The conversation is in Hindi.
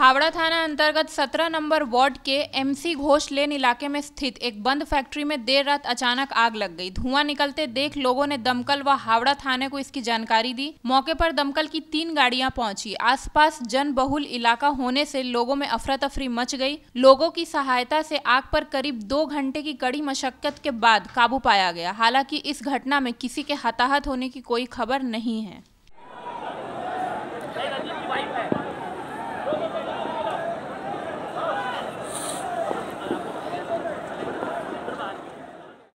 हावड़ा थाना अंतर्गत 17 नंबर वार्ड के एमसी घोष लेन इलाके में स्थित एक बंद फैक्ट्री में देर रात अचानक आग लग गई धुआं निकलते देख लोगों ने दमकल व हावड़ा थाने को इसकी जानकारी दी मौके पर दमकल की तीन गाड़ियां पहुंची आसपास जन बहुल इलाका होने से लोगों में अफरा तफरी मच गई लोगों की सहायता से आग पर करीब दो घंटे की कड़ी मशक्कत के बाद काबू पाया गया हालांकि इस घटना में किसी के हताहत होने की कोई खबर नहीं है